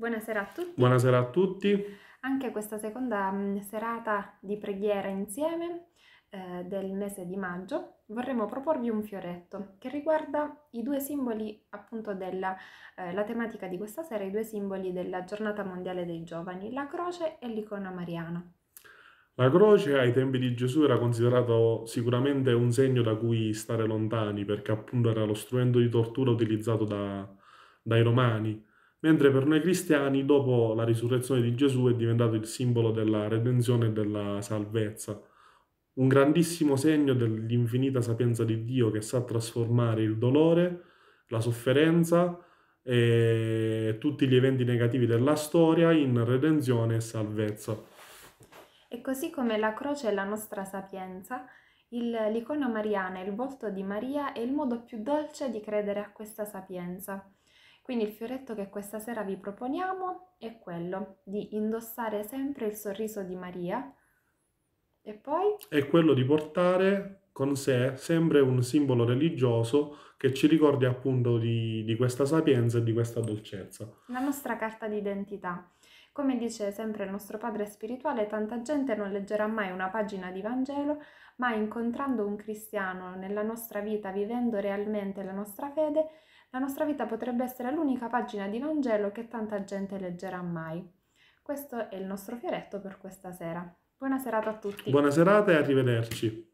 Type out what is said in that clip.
Buonasera a tutti. Buonasera a tutti. Anche questa seconda mm, serata di preghiera insieme eh, del mese di maggio vorremmo proporvi un fioretto che riguarda i due simboli appunto della eh, tematica di questa sera, i due simboli della giornata mondiale dei giovani, la croce e l'icona mariana. La croce ai tempi di Gesù era considerato sicuramente un segno da cui stare lontani perché appunto era lo strumento di tortura utilizzato da, dai romani mentre per noi cristiani dopo la risurrezione di Gesù è diventato il simbolo della redenzione e della salvezza, un grandissimo segno dell'infinita sapienza di Dio che sa trasformare il dolore, la sofferenza e tutti gli eventi negativi della storia in redenzione e salvezza. E così come la croce è la nostra sapienza, il, l'icona mariana, il volto di Maria è il modo più dolce di credere a questa sapienza. Quindi il fioretto che questa sera vi proponiamo è quello di indossare sempre il sorriso di Maria e poi... È quello di portare con sé sempre un simbolo religioso che ci ricordi appunto di, di questa sapienza e di questa dolcezza. La nostra carta d'identità. Come dice sempre il nostro padre spirituale, tanta gente non leggerà mai una pagina di Vangelo, ma incontrando un cristiano nella nostra vita, vivendo realmente la nostra fede, la nostra vita potrebbe essere l'unica pagina di Vangelo che tanta gente leggerà mai. Questo è il nostro fioretto per questa sera. Buona serata a tutti. Buona serata e arrivederci.